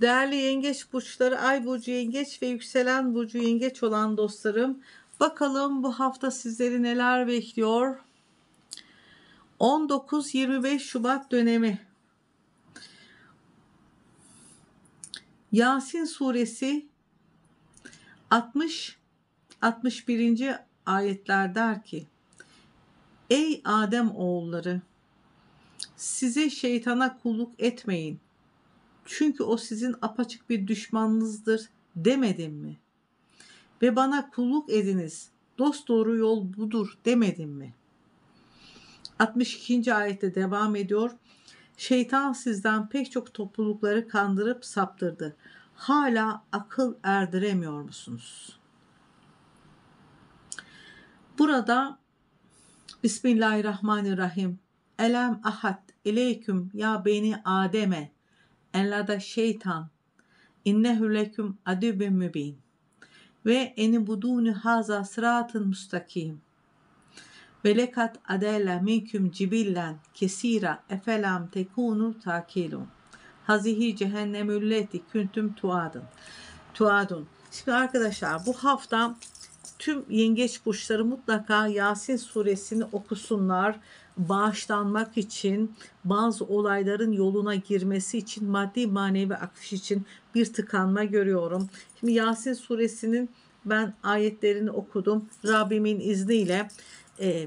Değerli yengeç burçları, ay burcu yengeç ve yükselen burcu yengeç olan dostlarım. Bakalım bu hafta sizleri neler bekliyor? 19-25 Şubat dönemi. Yasin suresi 60 61. ayetler der ki: Ey Adem oğulları size şeytana kulluk etmeyin. Çünkü o sizin apaçık bir düşmanınızdır demedim mi? Ve bana kulluk ediniz. Dost doğru yol budur demedim mi? 62. ayette devam ediyor. Şeytan sizden pek çok toplulukları kandırıp saptırdı. Hala akıl erdiremiyor musunuz? Burada Bismillahirrahmanirrahim. Elem ahad ileyküm ya beni Adem'e enlada şeytan innehu leküm adübün mübin ve enibudûnü haza sıratın mustakim ve lekat adela minküm cibillen kesira efelam tekunu takilun hazihi cehennemülleti küntüm tuadın tuadun şimdi arkadaşlar bu hafta tüm yengeç burçları mutlaka Yasin suresini okusunlar bağışlanmak için, bazı olayların yoluna girmesi için, maddi manevi akış için bir tıkanma görüyorum. Şimdi Yasin suresinin ben ayetlerini okudum. Rabbimin izniyle e,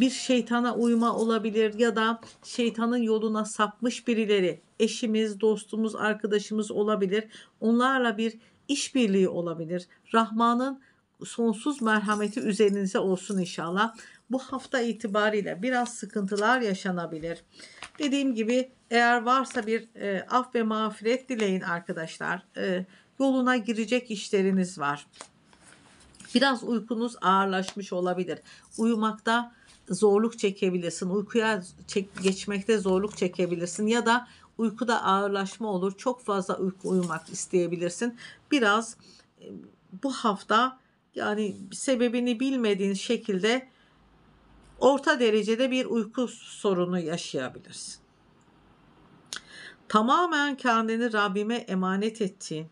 bir şeytana uyma olabilir ya da şeytanın yoluna sapmış birileri, eşimiz, dostumuz, arkadaşımız olabilir. Onlarla bir işbirliği olabilir. Rahman'ın sonsuz merhameti üzerinize olsun inşallah bu hafta itibariyle biraz sıkıntılar yaşanabilir. Dediğim gibi eğer varsa bir e, af ve mağfiret dileyin arkadaşlar. E, yoluna girecek işleriniz var. Biraz uykunuz ağırlaşmış olabilir. Uyumakta zorluk çekebilirsin. Uykuya çek, geçmekte zorluk çekebilirsin ya da uykuda ağırlaşma olur. Çok fazla uyku uyumak isteyebilirsin. Biraz e, bu hafta yani sebebini bilmediğin şekilde orta derecede bir uyku sorunu yaşayabilirsin. Tamamen kendini Rabbime emanet ettiğin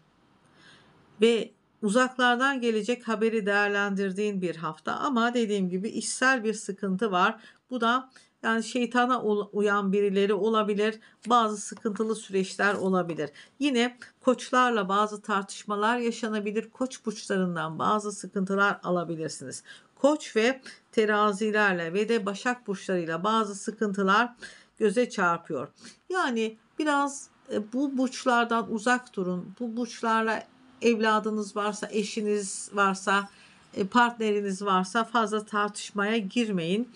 ve uzaklardan gelecek haberi değerlendirdiğin bir hafta ama dediğim gibi işsel bir sıkıntı var. Bu da yani şeytana uyan birileri olabilir. Bazı sıkıntılı süreçler olabilir. Yine koçlarla bazı tartışmalar yaşanabilir. Koç burçlarından bazı sıkıntılar alabilirsiniz koç ve terazilerle ve de başak burçlarıyla bazı sıkıntılar göze çarpıyor. Yani biraz e, bu burçlardan uzak durun. Bu burçlarla evladınız varsa, eşiniz varsa, e, partneriniz varsa fazla tartışmaya girmeyin.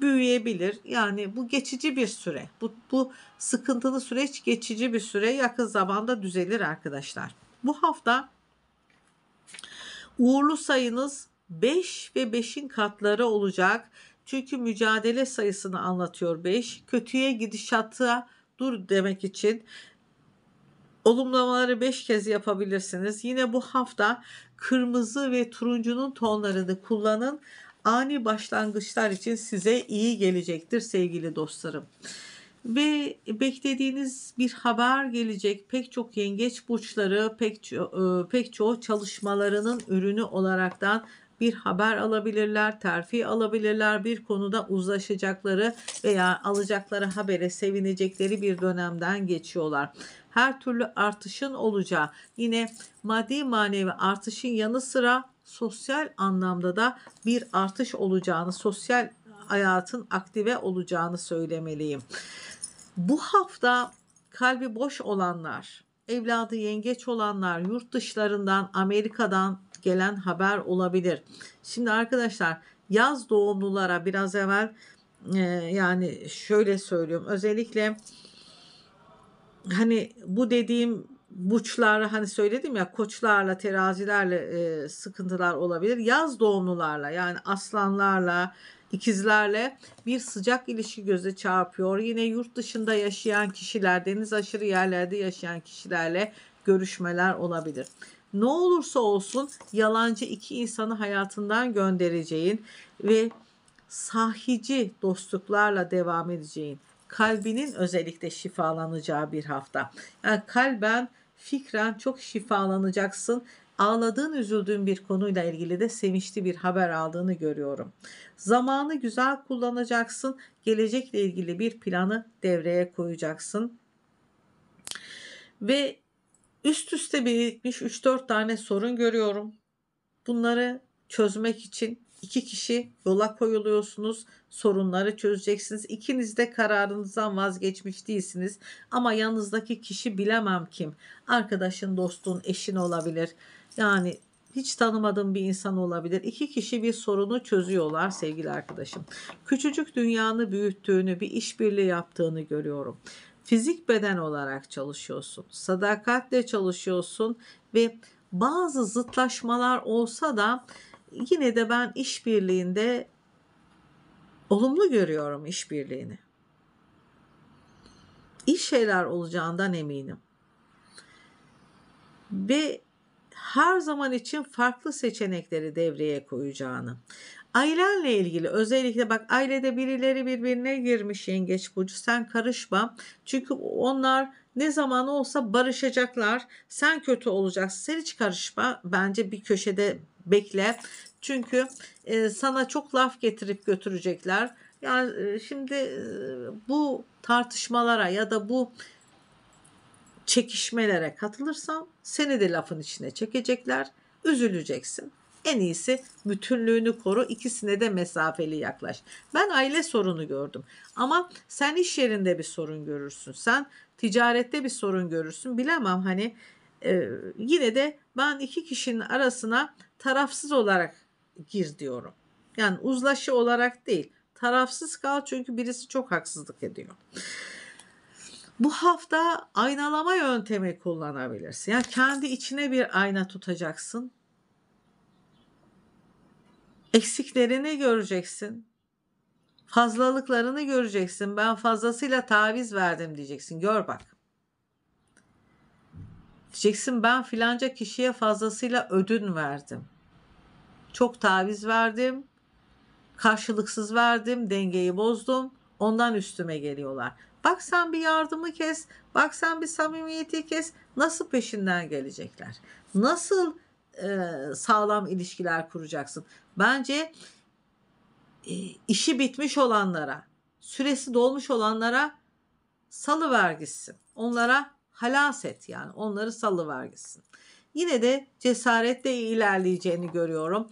Büyüyebilir. Yani bu geçici bir süre. Bu, bu sıkıntılı süreç geçici bir süre. Yakın zamanda düzelir arkadaşlar. Bu hafta uğurlu sayınız 5 ve 5'in katları olacak. Çünkü mücadele sayısını anlatıyor 5. Kötüye gidişata dur demek için olumlamaları 5 kez yapabilirsiniz. Yine bu hafta kırmızı ve turuncunun tonlarını kullanın. Ani başlangıçlar için size iyi gelecektir sevgili dostlarım ve beklediğiniz bir haber gelecek. Pek çok yengeç burçları pek ço- e, pek çoğu çalışmalarının ürünü olaraktan bir haber alabilirler, terfi alabilirler, bir konuda uzlaşacakları veya alacakları habere sevinecekleri bir dönemden geçiyorlar. Her türlü artışın olacağı yine maddi manevi artışın yanı sıra sosyal anlamda da bir artış olacağını, sosyal hayatın aktive olacağını söylemeliyim. Bu hafta kalbi boş olanlar, evladı yengeç olanlar yurt dışlarından Amerika'dan gelen haber olabilir. Şimdi arkadaşlar yaz doğumlulara biraz evvel e, yani şöyle söylüyorum özellikle hani bu dediğim burçlarla hani söyledim ya koçlarla terazilerle e, sıkıntılar olabilir. Yaz doğumlularla yani aslanlarla ikizlerle bir sıcak ilişki göze çarpıyor. Yine yurt dışında yaşayan kişiler deniz aşırı yerlerde yaşayan kişilerle görüşmeler olabilir. Ne olursa olsun yalancı iki insanı hayatından göndereceğin ve sahici dostluklarla devam edeceğin kalbinin özellikle şifalanacağı bir hafta. Yani kalben fikren çok şifalanacaksın. Ağladığın, üzüldüğün bir konuyla ilgili de sevinçli bir haber aldığını görüyorum. Zamanı güzel kullanacaksın. Gelecekle ilgili bir planı devreye koyacaksın. Ve üst üste birikmiş 3-4 tane sorun görüyorum. Bunları çözmek için İki kişi yola koyuluyorsunuz. Sorunları çözeceksiniz. İkiniz de kararınızdan vazgeçmiş değilsiniz. Ama yanınızdaki kişi bilemem kim. Arkadaşın, dostun, eşin olabilir. Yani hiç tanımadığım bir insan olabilir. İki kişi bir sorunu çözüyorlar sevgili arkadaşım. Küçücük dünyanı büyüttüğünü, bir işbirliği yaptığını görüyorum. Fizik beden olarak çalışıyorsun. Sadakatle çalışıyorsun ve bazı zıtlaşmalar olsa da yine de ben işbirliğinde olumlu görüyorum işbirliğini. İyi şeyler olacağından eminim. Ve her zaman için farklı seçenekleri devreye koyacağını. Ailenle ilgili özellikle bak ailede birileri birbirine girmiş yengeç burcu sen karışma. Çünkü onlar ne zaman olsa barışacaklar. Sen kötü olacaksın. Sen hiç karışma. Bence bir köşede bekle. Çünkü e, sana çok laf getirip götürecekler. Yani e, şimdi e, bu tartışmalara ya da bu çekişmelere katılırsan seni de lafın içine çekecekler. Üzüleceksin. En iyisi bütünlüğünü koru. ikisine de mesafeli yaklaş. Ben aile sorunu gördüm. Ama sen iş yerinde bir sorun görürsün. Sen ticarette bir sorun görürsün. Bilemem hani e, yine de ben iki kişinin arasına tarafsız olarak gir diyorum. Yani uzlaşı olarak değil tarafsız kal çünkü birisi çok haksızlık ediyor. Bu hafta aynalama yöntemi kullanabilirsin. Yani kendi içine bir ayna tutacaksın. Eksiklerini göreceksin. Fazlalıklarını göreceksin. Ben fazlasıyla taviz verdim diyeceksin. Gör bak. Diyeceksin ben filanca kişiye fazlasıyla ödün verdim. Çok taviz verdim. Karşılıksız verdim. Dengeyi bozdum. Ondan üstüme geliyorlar. Bak sen bir yardımı kes. Bak sen bir samimiyeti kes. Nasıl peşinden gelecekler? Nasıl e, sağlam ilişkiler kuracaksın? Bence e, işi bitmiş olanlara, süresi dolmuş olanlara salı vergisin. Onlara halas et yani onları salıver gitsin. Yine de cesaretle ilerleyeceğini görüyorum.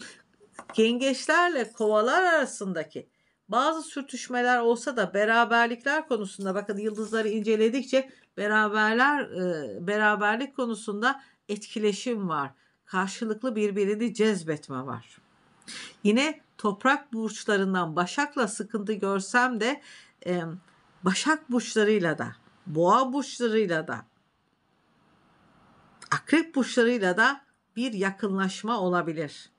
Yengeçlerle kovalar arasındaki bazı sürtüşmeler olsa da beraberlikler konusunda bakın yıldızları inceledikçe beraberler e, beraberlik konusunda etkileşim var. Karşılıklı birbirini cezbetme var. Yine toprak burçlarından Başak'la sıkıntı görsem de e, Başak burçlarıyla da Boğa burçlarıyla da Akrep burçlarıyla da bir yakınlaşma olabilir.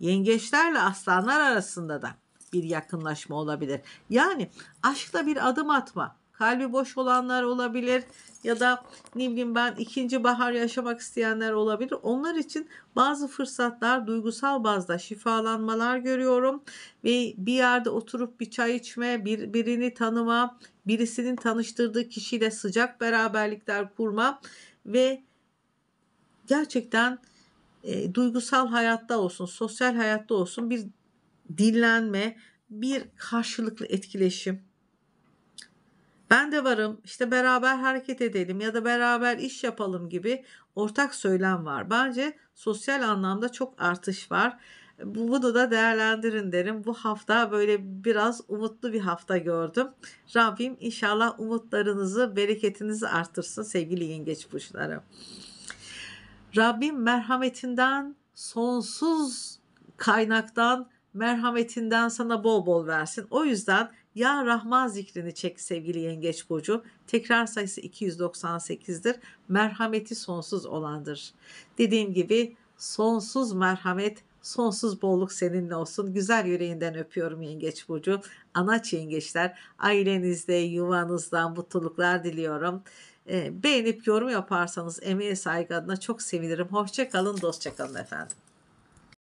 Yengeçlerle aslanlar arasında da bir yakınlaşma olabilir. Yani aşkla bir adım atma. Kalbi boş olanlar olabilir ya da ne bileyim ben ikinci bahar yaşamak isteyenler olabilir. Onlar için bazı fırsatlar duygusal bazda şifalanmalar görüyorum ve bir yerde oturup bir çay içme, bir, birini tanıma, birisinin tanıştırdığı kişiyle sıcak beraberlikler kurma ve gerçekten e, duygusal hayatta olsun, sosyal hayatta olsun bir dinlenme, bir karşılıklı etkileşim. Ben de varım, işte beraber hareket edelim ya da beraber iş yapalım gibi ortak söylem var. Bence sosyal anlamda çok artış var. Bunu da değerlendirin derim. Bu hafta böyle biraz umutlu bir hafta gördüm. Rabbim inşallah umutlarınızı, bereketinizi arttırsın sevgili yengeç burçları. Rabbim merhametinden sonsuz kaynaktan merhametinden sana bol bol versin. O yüzden ya Rahman zikrini çek sevgili Yengeç Burcu. Tekrar sayısı 298'dir. Merhameti sonsuz olandır. Dediğim gibi sonsuz merhamet, sonsuz bolluk seninle olsun. Güzel yüreğinden öpüyorum Yengeç Burcu. Anaç yengeçler ailenizde, yuvanızdan mutluluklar diliyorum. Ee, beğenip yorum yaparsanız emeğe saygı adına çok sevinirim. Hoşçakalın, dostçakalın efendim.